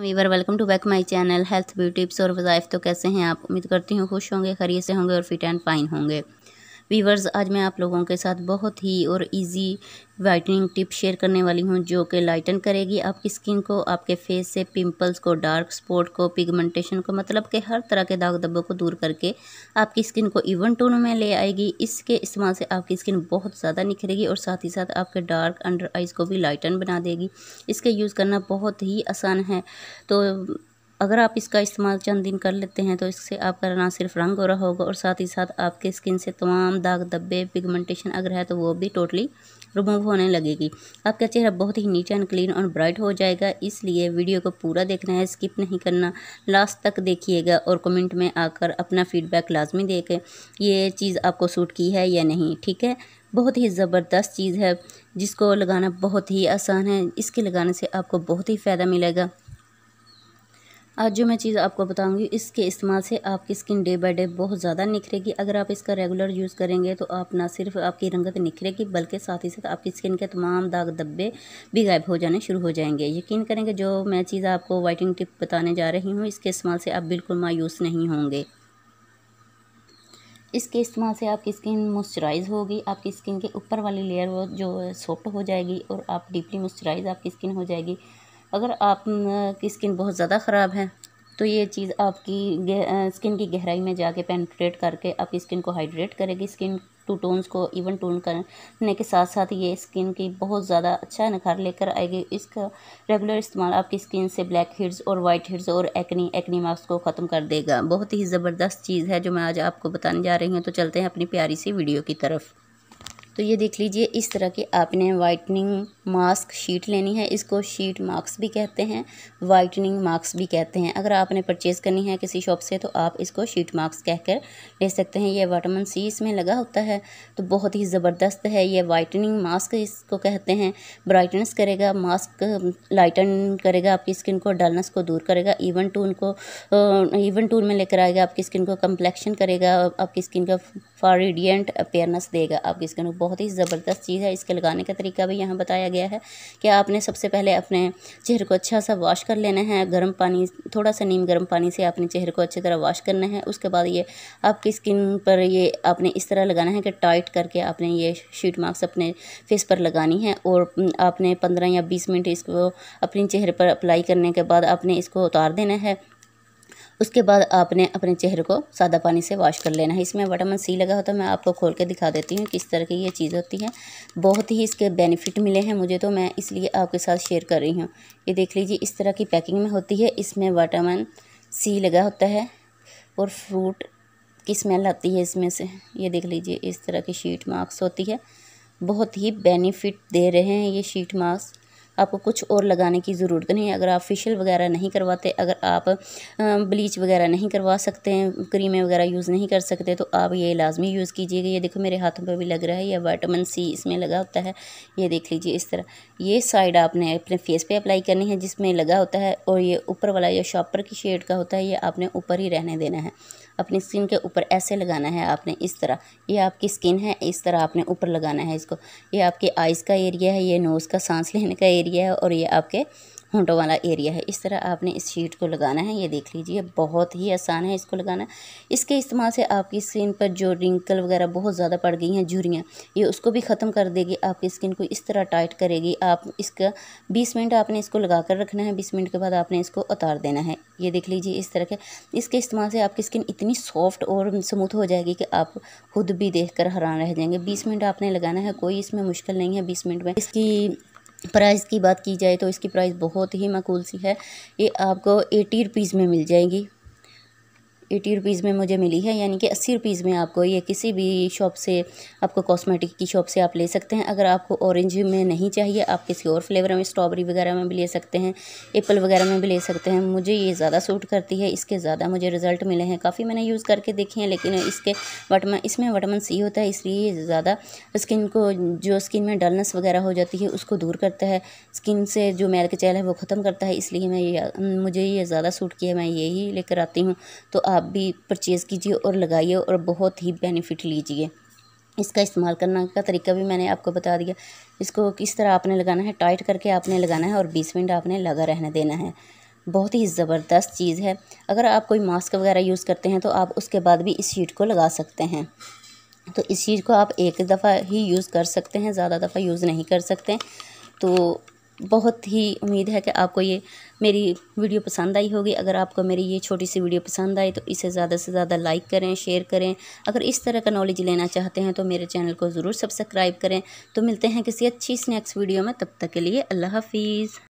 Weaver welcome to back my channel health beauty tips और वज़ाइफ तो कैसे हैं आप उम्मीद करती हूँ खुश होंगे खरीद से होंगे और फिट एंड फाइन होंगे वीवर्स आज मैं आप लोगों के साथ बहुत ही और इजी वाइटनिंग टिप शेयर करने वाली हूँ जो कि लाइटन करेगी आपकी स्किन को आपके फेस से पिंपल्स को डार्क स्पॉट को पिगमेंटेशन को मतलब के हर तरह के दाग धब्बों को दूर करके आपकी स्किन को इवन टोन में ले आएगी इसके इस्तेमाल से आपकी स्किन बहुत ज़्यादा निखरेगी और साथ ही साथ आपके डार्क अंडर आइज़ को भी लाइटन बना देगी इसके यूज़ करना बहुत ही आसान है तो अगर आप इसका इस्तेमाल चंद दिन कर लेते हैं तो इससे आपका ना सिर्फ रंग गोरा होगा और साथ ही साथ आपके स्किन से तमाम दाग दब्बे पिगमेंटेशन अगर है तो वो भी टोटली रिमूव होने लगेगी आपका चेहरा बहुत ही नीचे एंड क्लीन और ब्राइट हो जाएगा इसलिए वीडियो को पूरा देखना है स्किप नहीं करना लास्ट तक देखिएगा और कमेंट में आकर अपना फीडबैक लाजमी दे के ये चीज़ आपको सूट की है या नहीं ठीक है बहुत ही ज़बरदस्त चीज़ है जिसको लगाना बहुत ही आसान है इसके लगाने से आपको बहुत ही फ़ायदा मिलेगा आज जो मैं चीज़ आपको बताऊंगी इसके इस्तेमाल से आपकी स्किन डे बाय डे बहुत ज़्यादा निखरेगी अगर आप इसका रेगुलर यूज़ करेंगे तो आप ना सिर्फ आपकी रंगत निखरेगी बल्कि साथ ही साथ आपकी स्किन के तमाम दाग धब्बे भी गायब हो जाने शुरू हो जाएंगे यकीन करेंगे जो मैं चीज़ आपको वाइटिंग टिप बताने जा रही हूँ इसके इस्तेमाल से आप बिल्कुल मायूस नहीं होंगे इसके इस्तेमाल से आपकी स्किन मॉइस्चराइज होगी आपकी स्किन के ऊपर वाली लेयर वो जो सॉफ्ट हो जाएगी और आप डीपली मॉइस्चराइज आपकी स्किन हो जाएगी अगर आप की स्किन बहुत ज़्यादा ख़राब है तो ये चीज़ आपकी स्किन की गहराई में जाके पेंट्रेट करके आपकी स्किन को हाइड्रेट करेगी स्किन टू टोन्स को इवन टोन करने के साथ साथ ये स्किन की बहुत ज़्यादा अच्छा निखार लेकर आएगी इसका रेगुलर इस्तेमाल आपकी स्किन से ब्लैक हेड्स और वाइट हेड्स और एक्नी एक्नी मार्क्स को ख़त्म कर देगा बहुत ही ज़बरदस्त चीज़ है जो मैं आज आपको बताने जा रही हूँ तो चलते हैं अपनी प्यारी सी वीडियो की तरफ तो ये देख लीजिए इस तरह की आपने वाइटनिंग मास्क शीट लेनी है इसको शीट मास्क भी कहते हैं वाइटनिंग मास्क भी कहते हैं अगर आपने परचेज़ करनी है किसी शॉप से तो आप इसको शीट मास्क कहकर ले सकते हैं यह वाइटामिन सी इसमें लगा होता है तो बहुत ही ज़बरदस्त है यह वाइटनिंग मास्क इसको कहते हैं ब्राइटनेस करेगा मास्क लाइटन करेगा आपकी स्किन को डलनेस को दूर करेगा इवन टून को इवन टून में लेकर आएगा आपकी स्किन को कम्प्लेक्शन करेगा आपकी स्किन का फारिडियंट अपेयरनेस देगा आपकी स्किन को बहुत ही ज़बरदस्त चीज़ है इसके लगाने का तरीका भी यहाँ बताया गया है कि आपने सबसे पहले अपने चेहरे को अच्छा सा वॉश कर लेना है गर्म पानी थोड़ा सा नीम गर्म पानी से अपने चेहरे को अच्छी तरह वॉश करना है उसके बाद ये आपकी स्किन पर ये आपने इस तरह लगाना है कि टाइट करके आपने ये शीट मार्क्स अपने फेस पर लगानी है और आपने पंद्रह या बीस मिनट इसको अपने चेहरे पर अप्लाई करने के बाद आपने इसको उतार देना है उसके बाद आपने अपने चेहरे को सादा पानी से वॉश कर लेना है इसमें वाटामिन सी लगा होता तो है मैं आपको खोल के दिखा देती हूँ किस तरह की ये चीज़ होती है बहुत ही इसके बेनिफिट मिले हैं मुझे तो मैं इसलिए आपके साथ शेयर कर रही हूँ ये देख लीजिए इस तरह की पैकिंग में होती है इसमें वाटामिन सी लगा होता है और फ्रूट की स्मेल आती है इसमें से ये देख लीजिए इस तरह की शीट मार्क्स होती है बहुत ही बेनिफिट दे रहे हैं ये शीट मास्क आपको कुछ और लगाने की ज़रूरत नहीं है अगर आप फेशियल वगैरह नहीं करवाते अगर आप ब्लीच वगैरह नहीं करवा सकते हैं क्रीमें वगैरह यूज़ नहीं कर सकते तो आप ये लाजमी यूज़ कीजिएगा ये देखो मेरे हाथों पर भी लग रहा है या वाइटामिन सी इसमें लगा होता है ये देख लीजिए इस तरह ये साइड आपने अपने फेस पर अप्लाई करनी है जिसमें लगा होता है और ये ऊपर वाला या शॉपर की शेड का होता है ये आपने ऊपर ही रहने देना है अपनी स्किन के ऊपर ऐसे लगाना है आपने इस तरह ये आपकी स्किन है इस तरह आपने ऊपर लगाना है इसको ये आपके आइज़ का एरिया है ये नोज़ का सांस लेने का एरिया है और ये आपके होंटों वाला एरिया है इस तरह आपने इस शीट को लगाना है ये देख लीजिए बहुत ही आसान है इसको लगाना इसके इस्तेमाल से आपकी स्किन पर जो रिंकल वगैरह बहुत ज़्यादा पड़ गई हैं झुरियाँ ये उसको भी ख़त्म कर देगी आपकी स्किन को इस तरह टाइट करेगी आप इसका बीस मिनट आपने इसको लगा कर रखना है बीस मिनट के बाद आपने इसको उतार देना है ये देख लीजिए इस तरह के इसके इस्तेमाल से आपकी स्किन इतनी सॉफ्ट और स्मूथ हो जाएगी कि आप खुद भी देख कर हैरान रह जाएंगे बीस मिनट आपने लगाना है कोई इसमें मुश्किल नहीं है बीस मिनट में इसकी प्राइस की बात की जाए तो इसकी प्राइस बहुत ही मकूल सी है ये आपको एटी रुपीज़ में मिल जाएगी एटी रुपीज़ में मुझे मिली है यानी कि अस्सी रुपीज़ में आपको ये किसी भी शॉप से आपको कॉस्मेटिक की शॉप से आप ले सकते हैं अगर आपको ऑरेंज में नहीं चाहिए आप किसी और फ्लेवर में स्ट्रॉबेरी वगैरह में भी ले सकते हैं एप्पल वगैरह में भी ले सकते हैं मुझे ये ज़्यादा सूट करती है इसके ज़्यादा मुझे रिज़ल्ट मिले हैं काफ़ी मैंने यूज़ करके देखे हैं लेकिन इसके वाटमन इसमें वाटमन सी होता है इसलिए ये ज़्यादा स्किन को जो स्किन में डलनेस वगैरह हो जाती है उसको दूर करता है स्किन से जो मैल के चैल है वो ख़त्म करता है इसलिए मैं ये मुझे ये ज़्यादा सूट किया मैं यही लेकर आती हूँ तो आप आप भी परचेज़ कीजिए और लगाइए और बहुत ही बेनिफिट लीजिए इसका इस्तेमाल करने का तरीका भी मैंने आपको बता दिया इसको किस तरह आपने लगाना है टाइट करके आपने लगाना है और बीस मिनट आपने लगा रहने देना है बहुत ही ज़बरदस्त चीज़ है अगर आप कोई मास्क वगैरह यूज़ करते हैं तो आप उसके बाद भी इस शीट को लगा सकते हैं तो इस चीज़ को आप एक दफ़ा ही यूज़ कर सकते हैं ज़्यादा दफ़ा यूज़ नहीं कर सकते तो बहुत ही उम्मीद है कि आपको ये मेरी वीडियो पसंद आई होगी अगर आपको मेरी ये छोटी सी वीडियो पसंद आई तो इसे ज़्यादा से ज़्यादा लाइक करें शेयर करें अगर इस तरह का नॉलेज लेना चाहते हैं तो मेरे चैनल को ज़रूर सब्सक्राइब करें तो मिलते हैं किसी अच्छी स्नैक्स वीडियो में तब तक के लिए अल्लाह हाफिज़